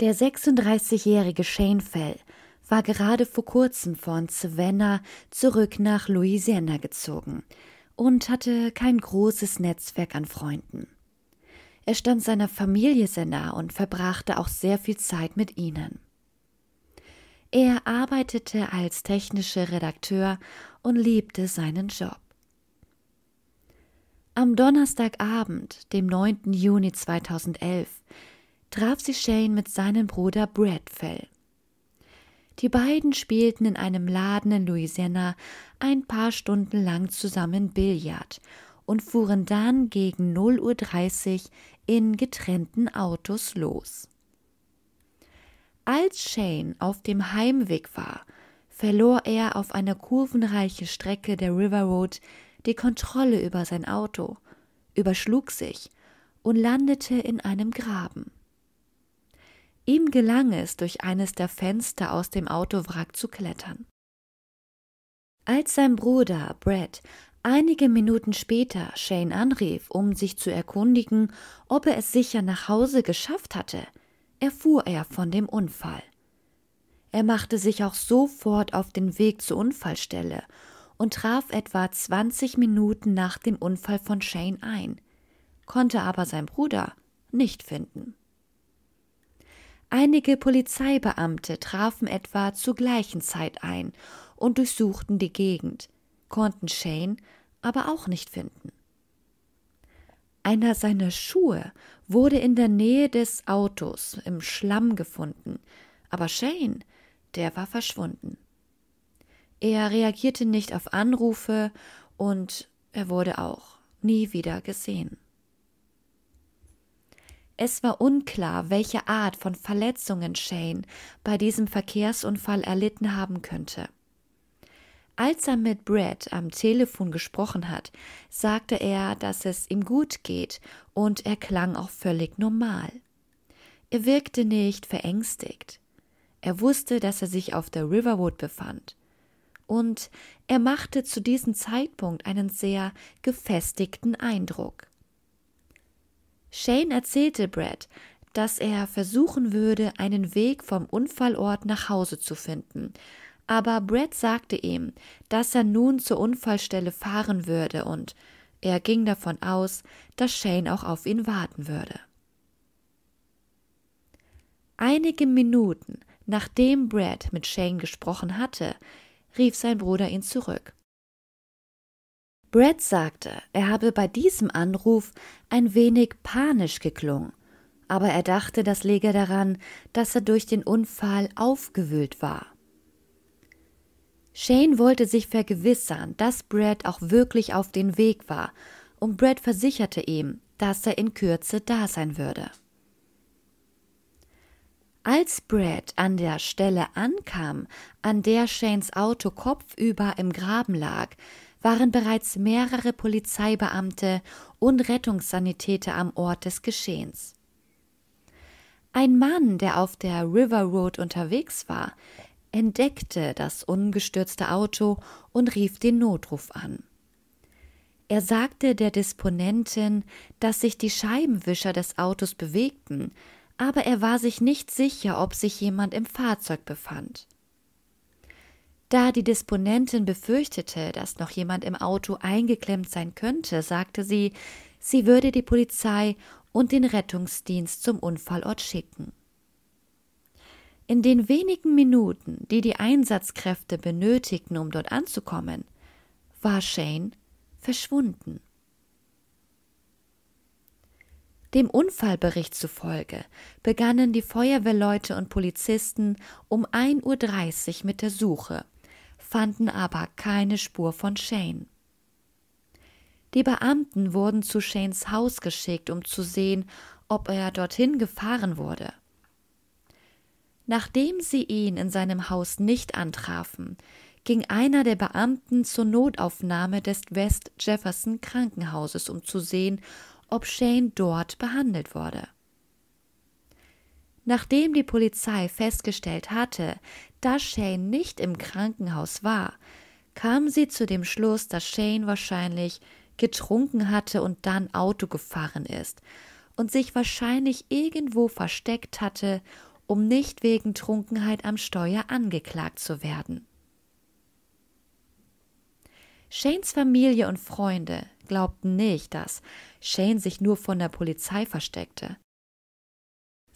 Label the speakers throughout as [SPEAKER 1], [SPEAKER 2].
[SPEAKER 1] Der 36-jährige Shane Fell war gerade vor kurzem von Savannah zurück nach Louisiana gezogen und hatte kein großes Netzwerk an Freunden. Er stand seiner Familie sehr nah und verbrachte auch sehr viel Zeit mit ihnen. Er arbeitete als technischer Redakteur und liebte seinen Job. Am Donnerstagabend, dem 9. Juni 2011, traf sie Shane mit seinem Bruder Bradfell. Die beiden spielten in einem Laden in Louisiana ein paar Stunden lang zusammen Billard und fuhren dann gegen 0.30 Uhr in getrennten Autos los. Als Shane auf dem Heimweg war, verlor er auf einer kurvenreichen Strecke der River Road die Kontrolle über sein Auto, überschlug sich und landete in einem Graben. Ihm gelang es, durch eines der Fenster aus dem Autowrack zu klettern. Als sein Bruder Brad einige Minuten später Shane anrief, um sich zu erkundigen, ob er es sicher nach Hause geschafft hatte, erfuhr er von dem Unfall. Er machte sich auch sofort auf den Weg zur Unfallstelle und traf etwa 20 Minuten nach dem Unfall von Shane ein, konnte aber sein Bruder nicht finden. Einige Polizeibeamte trafen etwa zur gleichen Zeit ein und durchsuchten die Gegend, konnten Shane aber auch nicht finden. Einer seiner Schuhe wurde in der Nähe des Autos im Schlamm gefunden, aber Shane, der war verschwunden. Er reagierte nicht auf Anrufe und er wurde auch nie wieder gesehen. Es war unklar, welche Art von Verletzungen Shane bei diesem Verkehrsunfall erlitten haben könnte. Als er mit Brad am Telefon gesprochen hat, sagte er, dass es ihm gut geht und er klang auch völlig normal. Er wirkte nicht verängstigt. Er wusste, dass er sich auf der Riverwood befand. Und er machte zu diesem Zeitpunkt einen sehr gefestigten Eindruck. Shane erzählte Brad, dass er versuchen würde, einen Weg vom Unfallort nach Hause zu finden. Aber Brad sagte ihm, dass er nun zur Unfallstelle fahren würde und er ging davon aus, dass Shane auch auf ihn warten würde. Einige Minuten nachdem Brad mit Shane gesprochen hatte, rief sein Bruder ihn zurück. Brad sagte, er habe bei diesem Anruf ein wenig panisch geklungen, aber er dachte, das läge daran, dass er durch den Unfall aufgewühlt war. Shane wollte sich vergewissern, dass Brad auch wirklich auf den Weg war, und Brad versicherte ihm, dass er in Kürze da sein würde. Als Brad an der Stelle ankam, an der Shanes Auto kopfüber im Graben lag, waren bereits mehrere Polizeibeamte und Rettungssanitäter am Ort des Geschehens. Ein Mann, der auf der River Road unterwegs war, entdeckte das ungestürzte Auto und rief den Notruf an. Er sagte der Disponentin, dass sich die Scheibenwischer des Autos bewegten, aber er war sich nicht sicher, ob sich jemand im Fahrzeug befand. Da die Disponentin befürchtete, dass noch jemand im Auto eingeklemmt sein könnte, sagte sie, sie würde die Polizei und den Rettungsdienst zum Unfallort schicken. In den wenigen Minuten, die die Einsatzkräfte benötigten, um dort anzukommen, war Shane verschwunden. Dem Unfallbericht zufolge begannen die Feuerwehrleute und Polizisten um 1.30 Uhr mit der Suche fanden aber keine Spur von Shane. Die Beamten wurden zu Shanes Haus geschickt, um zu sehen, ob er dorthin gefahren wurde. Nachdem sie ihn in seinem Haus nicht antrafen, ging einer der Beamten zur Notaufnahme des West Jefferson Krankenhauses, um zu sehen, ob Shane dort behandelt wurde. Nachdem die Polizei festgestellt hatte, dass Shane nicht im Krankenhaus war, kam sie zu dem Schluss, dass Shane wahrscheinlich getrunken hatte und dann Auto gefahren ist und sich wahrscheinlich irgendwo versteckt hatte, um nicht wegen Trunkenheit am Steuer angeklagt zu werden. Shanes Familie und Freunde glaubten nicht, dass Shane sich nur von der Polizei versteckte.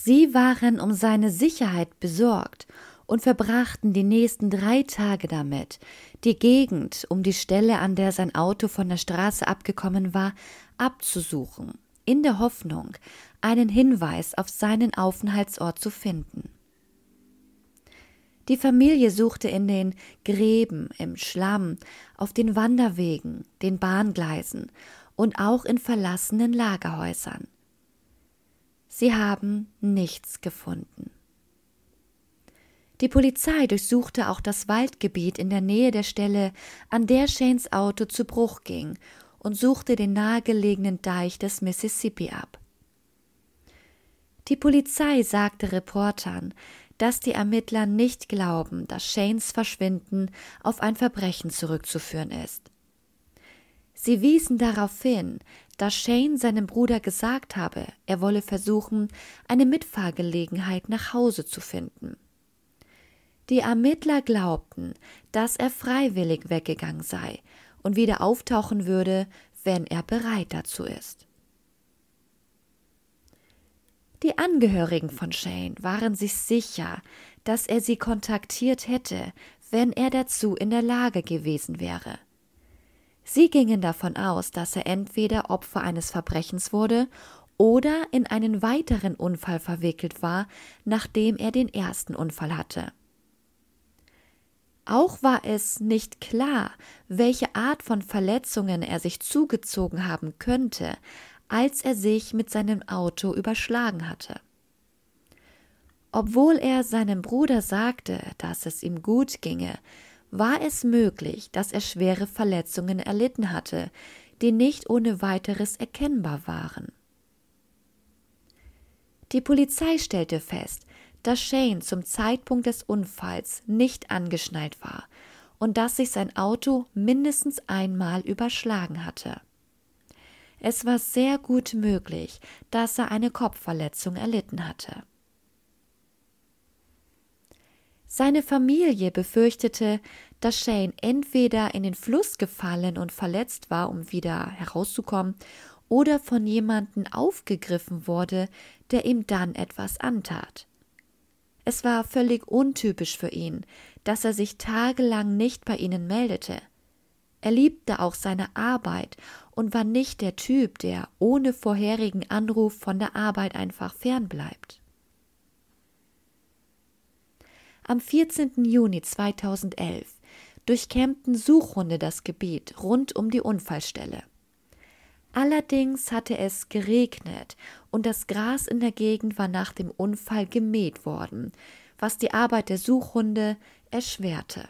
[SPEAKER 1] Sie waren um seine Sicherheit besorgt und verbrachten die nächsten drei Tage damit, die Gegend um die Stelle, an der sein Auto von der Straße abgekommen war, abzusuchen, in der Hoffnung, einen Hinweis auf seinen Aufenthaltsort zu finden. Die Familie suchte in den Gräben, im Schlamm, auf den Wanderwegen, den Bahngleisen und auch in verlassenen Lagerhäusern. Sie haben nichts gefunden. Die Polizei durchsuchte auch das Waldgebiet in der Nähe der Stelle, an der Shanes Auto zu Bruch ging, und suchte den nahegelegenen Deich des Mississippi ab. Die Polizei sagte Reportern, dass die Ermittler nicht glauben, dass Shanes Verschwinden auf ein Verbrechen zurückzuführen ist. Sie wiesen darauf hin, dass Shane seinem Bruder gesagt habe, er wolle versuchen, eine Mitfahrgelegenheit nach Hause zu finden. Die Ermittler glaubten, dass er freiwillig weggegangen sei und wieder auftauchen würde, wenn er bereit dazu ist. Die Angehörigen von Shane waren sich sicher, dass er sie kontaktiert hätte, wenn er dazu in der Lage gewesen wäre. Sie gingen davon aus, dass er entweder Opfer eines Verbrechens wurde oder in einen weiteren Unfall verwickelt war, nachdem er den ersten Unfall hatte. Auch war es nicht klar, welche Art von Verletzungen er sich zugezogen haben könnte, als er sich mit seinem Auto überschlagen hatte. Obwohl er seinem Bruder sagte, dass es ihm gut ginge, war es möglich, dass er schwere Verletzungen erlitten hatte, die nicht ohne weiteres erkennbar waren. Die Polizei stellte fest, dass Shane zum Zeitpunkt des Unfalls nicht angeschnallt war und dass sich sein Auto mindestens einmal überschlagen hatte. Es war sehr gut möglich, dass er eine Kopfverletzung erlitten hatte. Seine Familie befürchtete, dass Shane entweder in den Fluss gefallen und verletzt war, um wieder herauszukommen, oder von jemanden aufgegriffen wurde, der ihm dann etwas antat. Es war völlig untypisch für ihn, dass er sich tagelang nicht bei ihnen meldete. Er liebte auch seine Arbeit und war nicht der Typ, der ohne vorherigen Anruf von der Arbeit einfach fernbleibt. Am 14. Juni 2011 durchkämmten Suchhunde das Gebiet rund um die Unfallstelle. Allerdings hatte es geregnet und das Gras in der Gegend war nach dem Unfall gemäht worden, was die Arbeit der Suchhunde erschwerte.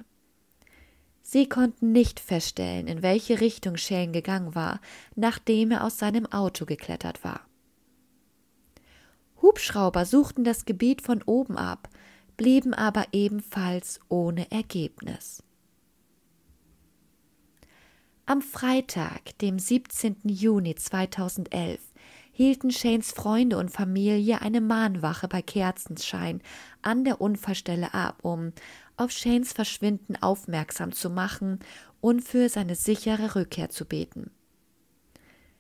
[SPEAKER 1] Sie konnten nicht feststellen, in welche Richtung Shane gegangen war, nachdem er aus seinem Auto geklettert war. Hubschrauber suchten das Gebiet von oben ab, blieben aber ebenfalls ohne Ergebnis. Am Freitag, dem 17. Juni 2011, hielten Shanes Freunde und Familie eine Mahnwache bei Kerzenschein an der Unfallstelle ab, um auf Shanes Verschwinden aufmerksam zu machen und für seine sichere Rückkehr zu beten.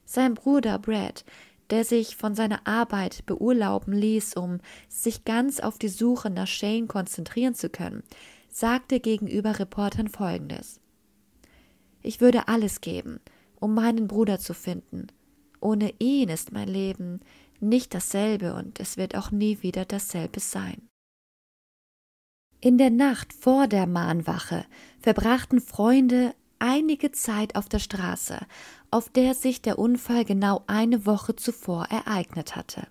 [SPEAKER 1] Sein Bruder Brad der sich von seiner Arbeit beurlauben ließ, um sich ganz auf die Suche nach Shane konzentrieren zu können, sagte gegenüber Reportern Folgendes. Ich würde alles geben, um meinen Bruder zu finden. Ohne ihn ist mein Leben nicht dasselbe und es wird auch nie wieder dasselbe sein. In der Nacht vor der Mahnwache verbrachten Freunde, einige Zeit auf der Straße, auf der sich der Unfall genau eine Woche zuvor ereignet hatte.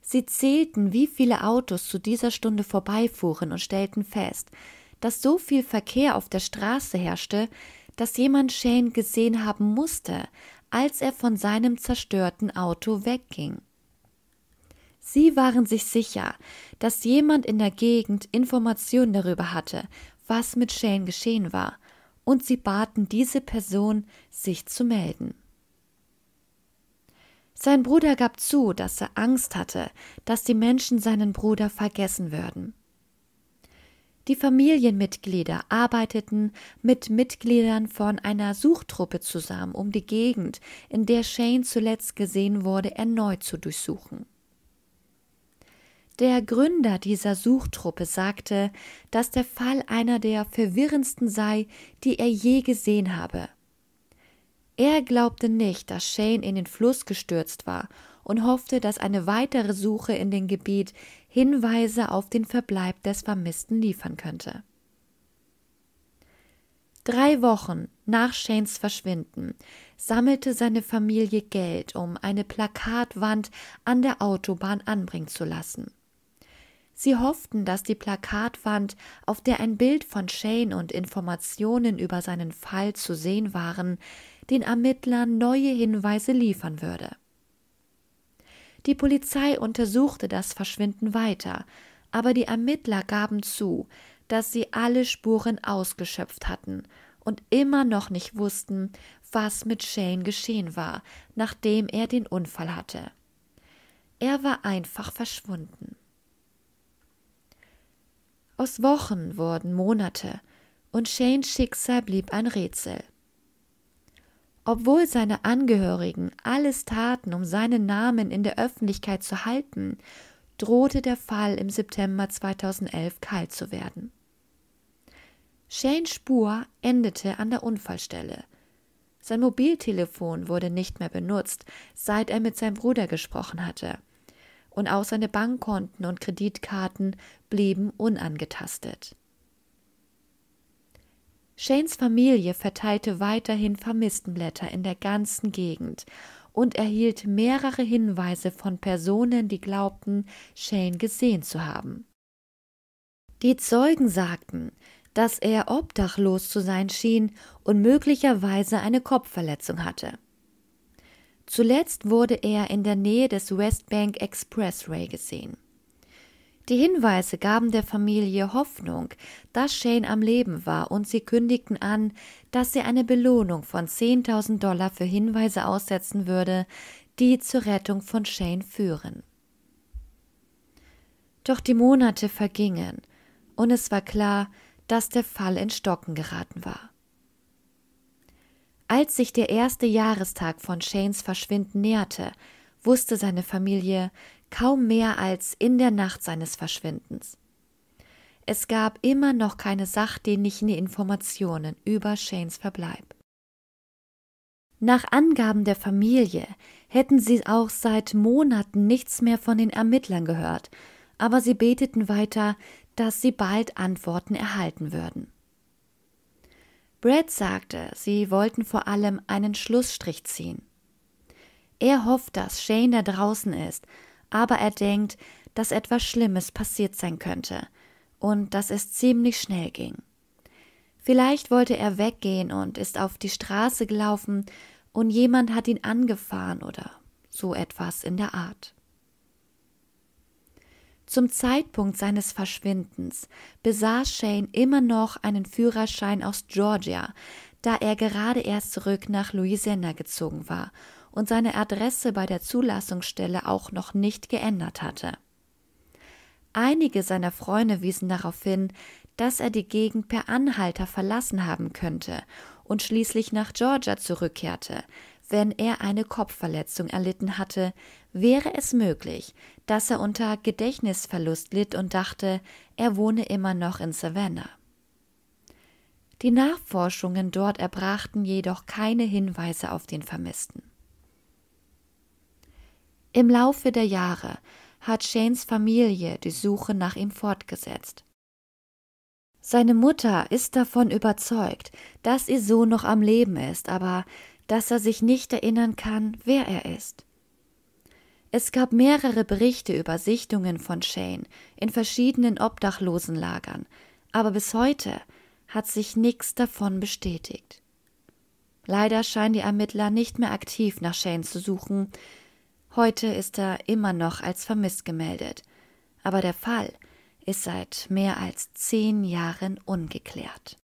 [SPEAKER 1] Sie zählten, wie viele Autos zu dieser Stunde vorbeifuhren und stellten fest, dass so viel Verkehr auf der Straße herrschte, dass jemand Shane gesehen haben musste, als er von seinem zerstörten Auto wegging. Sie waren sich sicher, dass jemand in der Gegend Informationen darüber hatte, was mit Shane geschehen war, und sie baten diese Person, sich zu melden. Sein Bruder gab zu, dass er Angst hatte, dass die Menschen seinen Bruder vergessen würden. Die Familienmitglieder arbeiteten mit Mitgliedern von einer Suchtruppe zusammen, um die Gegend, in der Shane zuletzt gesehen wurde, erneut zu durchsuchen. Der Gründer dieser Suchtruppe sagte, dass der Fall einer der verwirrendsten sei, die er je gesehen habe. Er glaubte nicht, dass Shane in den Fluss gestürzt war und hoffte, dass eine weitere Suche in dem Gebiet Hinweise auf den Verbleib des Vermissten liefern könnte. Drei Wochen nach Shanes Verschwinden sammelte seine Familie Geld, um eine Plakatwand an der Autobahn anbringen zu lassen. Sie hofften, dass die Plakatwand, auf der ein Bild von Shane und Informationen über seinen Fall zu sehen waren, den Ermittlern neue Hinweise liefern würde. Die Polizei untersuchte das Verschwinden weiter, aber die Ermittler gaben zu, dass sie alle Spuren ausgeschöpft hatten und immer noch nicht wussten, was mit Shane geschehen war, nachdem er den Unfall hatte. Er war einfach verschwunden. Aus Wochen wurden Monate und Shanes Schicksal blieb ein Rätsel. Obwohl seine Angehörigen alles taten, um seinen Namen in der Öffentlichkeit zu halten, drohte der Fall im September 2011 kalt zu werden. Shanes Spur endete an der Unfallstelle. Sein Mobiltelefon wurde nicht mehr benutzt, seit er mit seinem Bruder gesprochen hatte und auch seine Bankkonten und Kreditkarten blieben unangetastet. Shanes Familie verteilte weiterhin Vermisstenblätter in der ganzen Gegend und erhielt mehrere Hinweise von Personen, die glaubten, Shane gesehen zu haben. Die Zeugen sagten, dass er obdachlos zu sein schien und möglicherweise eine Kopfverletzung hatte. Zuletzt wurde er in der Nähe des West Bank Expressway gesehen. Die Hinweise gaben der Familie Hoffnung, dass Shane am Leben war, und sie kündigten an, dass sie eine Belohnung von 10.000 Dollar für Hinweise aussetzen würde, die zur Rettung von Shane führen. Doch die Monate vergingen, und es war klar, dass der Fall in Stocken geraten war. Als sich der erste Jahrestag von Shanes Verschwinden näherte, wusste seine Familie kaum mehr als in der Nacht seines Verschwindens. Es gab immer noch keine sachdienlichen Informationen über Shanes Verbleib. Nach Angaben der Familie hätten sie auch seit Monaten nichts mehr von den Ermittlern gehört, aber sie beteten weiter, dass sie bald Antworten erhalten würden. Brad sagte, sie wollten vor allem einen Schlussstrich ziehen. Er hofft, dass Shane da draußen ist, aber er denkt, dass etwas Schlimmes passiert sein könnte und dass es ziemlich schnell ging. Vielleicht wollte er weggehen und ist auf die Straße gelaufen und jemand hat ihn angefahren oder so etwas in der Art. Zum Zeitpunkt seines Verschwindens besaß Shane immer noch einen Führerschein aus Georgia, da er gerade erst zurück nach Louisiana gezogen war und seine Adresse bei der Zulassungsstelle auch noch nicht geändert hatte. Einige seiner Freunde wiesen darauf hin, dass er die Gegend per Anhalter verlassen haben könnte und schließlich nach Georgia zurückkehrte, wenn er eine Kopfverletzung erlitten hatte, wäre es möglich, dass er unter Gedächtnisverlust litt und dachte, er wohne immer noch in Savannah. Die Nachforschungen dort erbrachten jedoch keine Hinweise auf den Vermissten. Im Laufe der Jahre hat Shanes Familie die Suche nach ihm fortgesetzt. Seine Mutter ist davon überzeugt, dass ihr Sohn noch am Leben ist, aber dass er sich nicht erinnern kann, wer er ist. Es gab mehrere Berichte über Sichtungen von Shane in verschiedenen Obdachlosenlagern, aber bis heute hat sich nichts davon bestätigt. Leider scheinen die Ermittler nicht mehr aktiv nach Shane zu suchen. Heute ist er immer noch als vermisst gemeldet, aber der Fall ist seit mehr als zehn Jahren ungeklärt.